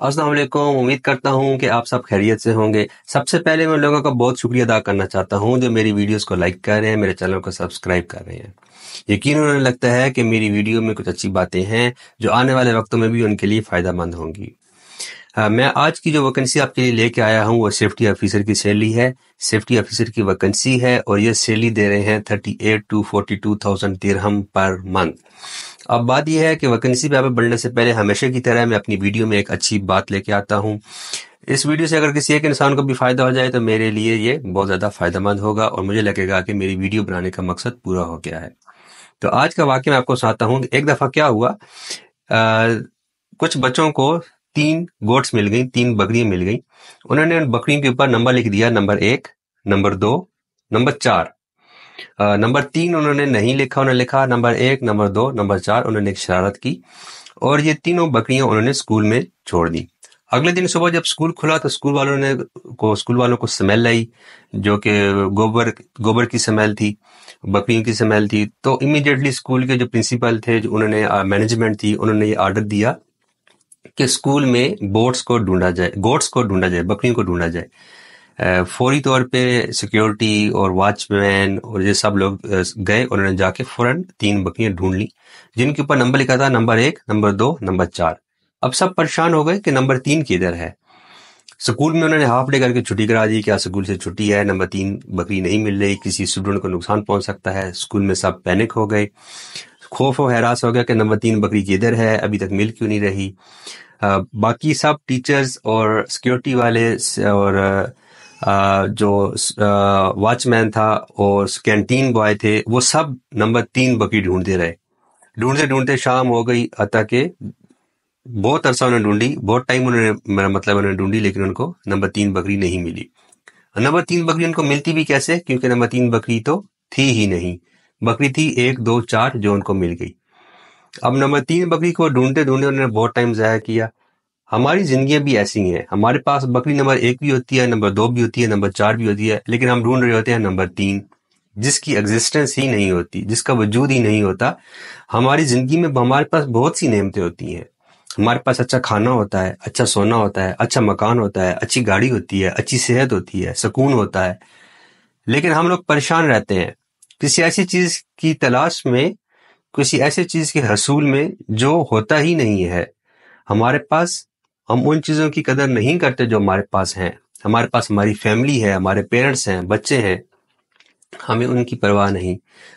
असल उम्मीद करता हूँ कि आप सब खैरियत से होंगे सबसे पहले मैं लोगों का बहुत शुक्रिया अदा करना चाहता हूँ जो मेरी वीडियोस को लाइक कर रहे हैं मेरे चैनल को सब्सक्राइब कर रहे हैं यकीन उन्हें लगता है कि मेरी वीडियो में कुछ अच्छी बातें हैं जो आने वाले वक्तों में भी उनके लिए फायदा मंद होंगी हाँ, मैं आज की जो वैकेंसी आपके लिए लेके आया हूँ वो सेफ्टी ऑफिसर की सैलरी है सेफ्टी ऑफिसर की वैकेंसी है और ये सैलरी दे रहे हैं thirty eight to forty two thousand तिरहम पर मंथ अब बात यह है कि वैकेंसी पे आप बढ़ने से पहले हमेशा की तरह मैं अपनी वीडियो में एक अच्छी बात लेके आता हूँ इस वीडियो से अगर किसी एक इंसान को भी फायदा हो जाए तो मेरे लिए ये बहुत ज्यादा फायदेमंद होगा और मुझे लगेगा कि मेरी वीडियो बनाने का मकसद पूरा हो गया है तो आज का वाक्य मैं आपको सुनाता हूँ एक दफा क्या हुआ आ, कुछ बच्चों को तीन गोट्स मिल गई तीन बकरियां मिल गई उन्होंने उन बकरियों के ऊपर नंबर लिख दिया नंबर एक नंबर दो नंबर चार नंबर तीन उन्होंने नहीं लिखा उन्होंने लिखा नंबर एक नंबर दो नंबर चार उन्होंने एक शरारत की और ये तीनों बकरियां उन्होंने स्कूल में छोड़ दी अगले दिन सुबह जब स्कूल खुला तो स्कूल वालों ने को स्कूल वालों को स्मेल आई जो कि गोबर गोबर की स्मेल थी बकरियों की स्मेल थी तो इमीडिएटली स्कूल के जो प्रिंसिपल थे जो उन्होंने मैनेजमेंट थी उन्होंने ये आर्डर दिया के स्कूल में बोट्स को ढूंढा जाए गोट्स को ढूंढा जाए बकरियों को ढूंढा जाए फौरी तौर पे सिक्योरिटी और वॉचमैन और ये सब लोग गए उन्होंने जाके फौरन तीन बकरियां ढूंढ ली जिनके ऊपर नंबर लिखा था नंबर एक नंबर दो नंबर चार अब सब परेशान हो गए कि नंबर तीन किधर है स्कूल में उन्होंने हाफ डे करके छुट्टी करा दी क्या स्कूल से छुट्टी है नंबर तीन बकरी नहीं मिल रही किसी स्टूडेंट को नुकसान पहुंच सकता है स्कूल में सब पैनिक हो गए खौफ और हैरास हो गया कि नंबर तीन बकरी किधर है अभी तक मिल क्यों नहीं रही आ, बाकी सब टीचर्स और सिक्योरिटी वाले और आ, जो वॉचमैन था और कैंटीन बॉय थे वो सब नंबर तीन बकरी ढूंढते रहे ढूंढते ढूंढते शाम हो गई अतः के बहुत अरसा उन्होंने ढूंढी बहुत टाइम उन्होंने मतलब उन्होंने ढूंढी लेकिन उनको नंबर तीन बकरी नहीं मिली नंबर तीन बकरी उनको मिलती भी कैसे क्योंकि नंबर तीन बकरी तो थी ही नहीं बकरी थी एक दो चार जो उनको मिल गई अब नंबर तीन बकरी को ढूंढते ढूंढते उन्होंने बहुत टाइम ज़ाया किया हमारी जिंदगी भी ऐसी ही है हमारे पास बकरी नंबर एक भी होती है नंबर दो भी होती है नंबर चार भी होती है लेकिन हम ढूंढ रहे होते हैं नंबर तीन जिसकी एग्जिस्टेंस ही नहीं होती जिसका वजूद ही नहीं होता हमारी जिंदगी में हमारे पास बहुत सी नियमतें होती हैं हमारे पास अच्छा खाना होता है अच्छा सोना होता है अच्छा मकान होता है अच्छी गाड़ी होती है अच्छी सेहत होती है सुकून होता है लेकिन हम लोग परेशान रहते हैं किसी ऐसी चीज की तलाश में किसी ऐसी चीज के हसूल में जो होता ही नहीं है हमारे पास हम उन चीजों की कदर नहीं करते जो हमारे पास हैं हमारे पास हमारी फैमिली है हमारे पेरेंट्स हैं बच्चे हैं हमें उनकी परवाह नहीं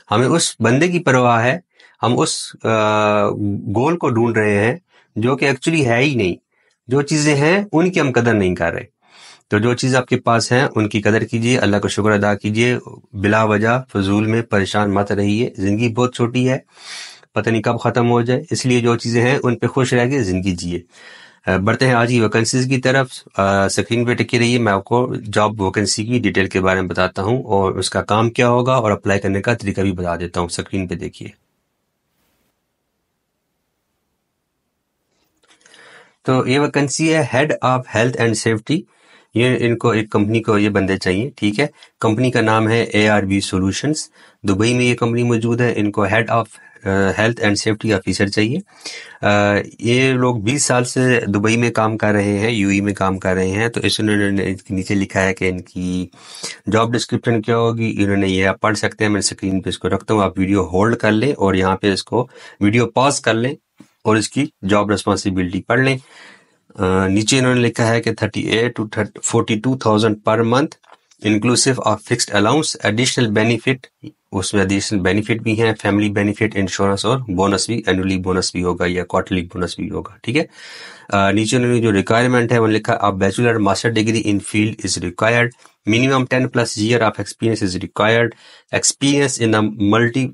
हमें उस बंदे की परवाह है हम उस गोल को ढूंढ रहे हैं जो कि एक्चुअली है ही नहीं जो चीजें हैं उनकी हम कदर नहीं कर रहे तो जो चीज़ आपके पास है उनकी कदर कीजिए अल्लाह का शुक्र अदा कीजिए बिला वजह फजूल में परेशान मत रहिए ज़िंदगी बहुत छोटी है पता नहीं कब ख़त्म हो जाए इसलिए जो चीज़ें हैं उन पर खुश रह के ज़िंदगी जिए बढ़ते हैं आज ही वैकेंसीज की तरफ स्क्रीन पे टिकी रहिए मैं आपको जॉब वैकेंसी की डिटेल के बारे में बताता हूँ और उसका काम क्या होगा और अप्लाई करने का तरीका भी बता देता हूँ स्क्रीन पे देखिए तो ये वैकेंसी है head of health and safety ये इनको एक कंपनी को ये बंदे चाहिए ठीक है कंपनी का नाम है A R B solutions Dubai में ये कंपनी मौजूद है इनको head of health and safety officer चाहिए आ, uh, ये लोग 20 साल से दुबई में काम कर रहे हैं यूई e में काम कर रहे हैं तो इसने इसके नीचे लिखा है कि इनकी जॉब डिस्क्रिप्शन क्या होगी इन्होंने ये आप पढ़ सकते हैं मैं स्क्रीन पे इसको रखता हूँ आप वीडियो होल्ड कर लें और यहाँ पे इसको वीडियो पॉज कर लें और इसकी जॉब रिस्पॉन्सिबिलिटी पढ़ लें नीचे इन्होंने लिखा है कि thirty eight to forty two thousand per month inclusive of fixed allowance additional benefit उसमें एडिशनल बेनिफिट भी हैं फैमिली बेनिफिट इंश्योरेंस और बोनस भी एनुअली बोनस भी होगा या क्वार्टरली बोनस भी होगा ठीक है नीचे उन्होंने जो रिक्वायरमेंट है वो लिखा आप bachelor master degree in field is required minimum ten plus year of experience is required experience in a multi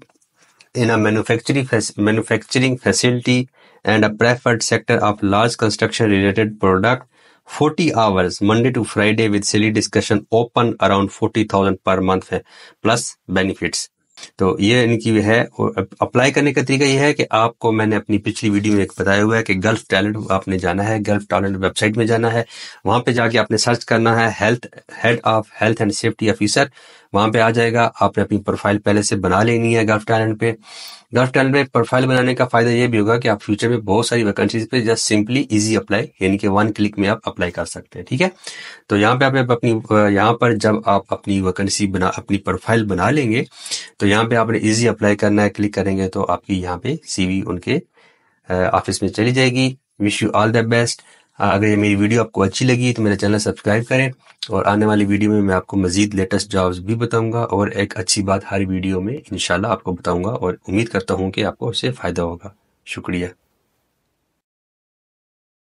in a manufacturing manufacturing facility and a preferred sector of large construction related product 40 hours monday to friday with silly discussion open around 40000 per month है plus benefits तो ये इनकी है और apply करने का तरीका ये है कि आपको मैंने अपनी पिछली वीडियो में एक बताया हुआ है कि गल्फ टैलेंट आपने जाना है गल्फ टैलेंट वेबसाइट में जाना है वहां पे जाके आपने सर्च करना है health head of health and safety officer वहां पे आ जाएगा आपने अपनी प्रोफाइल पहले से बना लेनी है गल्फ टैलेंट पे डॉट टैलेंट में प्रोफाइल बनाने का फायदा यह भी होगा कि आप फ्यूचर में बहुत सारी वैकेंसीज पे जस्ट सिंपली इजी अप्लाई यानी कि वन क्लिक में आप अप्लाई कर सकते हैं ठीक है तो यहाँ पे आप अपनी यहाँ पर जब आप अपनी वैकेंसी बना अपनी प्रोफाइल बना लेंगे तो यहाँ पे आपने इजी अप्लाई करना है क्लिक करेंगे तो आपकी यहाँ पे सीवी उनके ऑफिस में चली जाएगी wish you all the best अगर ये मेरी वीडियो आपको अच्छी लगी तो मेरा चैनल सब्सक्राइब करें और आने वाली वीडियो में मैं आपको मजीद लेटेस्ट जॉब्स भी बताऊंगा और एक अच्छी बात हर वीडियो में इनशाला आपको बताऊंगा और उम्मीद करता हूँ कि आपको उससे फ़ायदा होगा शुक्रिया